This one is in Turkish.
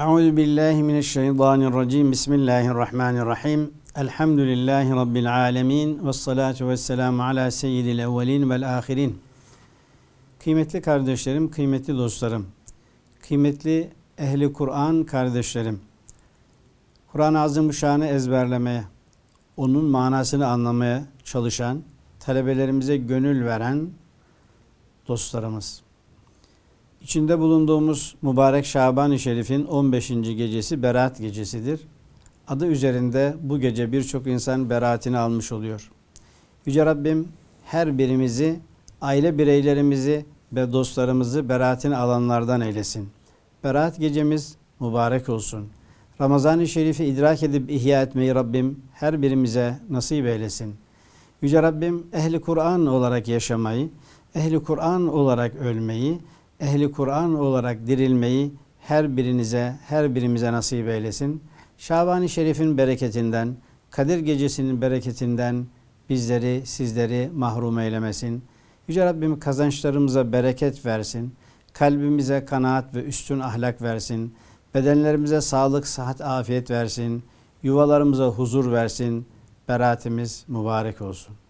Euzu billahi mineşşeytanirracim. Bismillahirrahmanirrahim. Elhamdülillahi rabbil alamin ve salatu vesselamu ala seyyidil evvelin vel ahirin. Kıymetli kardeşlerim, kıymetli dostlarım, kıymetli ehli Kur'an kardeşlerim. Kur'an-ı Azimüşşan'ı ezberlemeye, onun manasını anlamaya çalışan, talebelerimize gönül veren dostlarımız. İçinde bulunduğumuz mübarek Şaban-ı Şerif'in 15. gecesi Berat gecesidir. Adı üzerinde bu gece birçok insan beraatini almış oluyor. Yüce Rabbim her birimizi, aile bireylerimizi ve dostlarımızı beraatini alanlardan eylesin. Berat gecemiz mübarek olsun. Ramazan-ı Şerif'i idrak edip ihya etmeyi Rabbim her birimize nasip eylesin. Yüce Rabbim ehli Kur'an olarak yaşamayı, ehli Kur'an olarak ölmeyi, ehli Kur'an olarak dirilmeyi her birinize, her birimize nasip eylesin. Şaban-ı Şerif'in bereketinden, Kadir Gecesi'nin bereketinden bizleri, sizleri mahrum eylemesin. Yüce Rabbim kazançlarımıza bereket versin. Kalbimize kanaat ve üstün ahlak versin. Bedenlerimize sağlık, sıhhat, afiyet versin. Yuvalarımıza huzur versin. Beraatimiz mübarek olsun.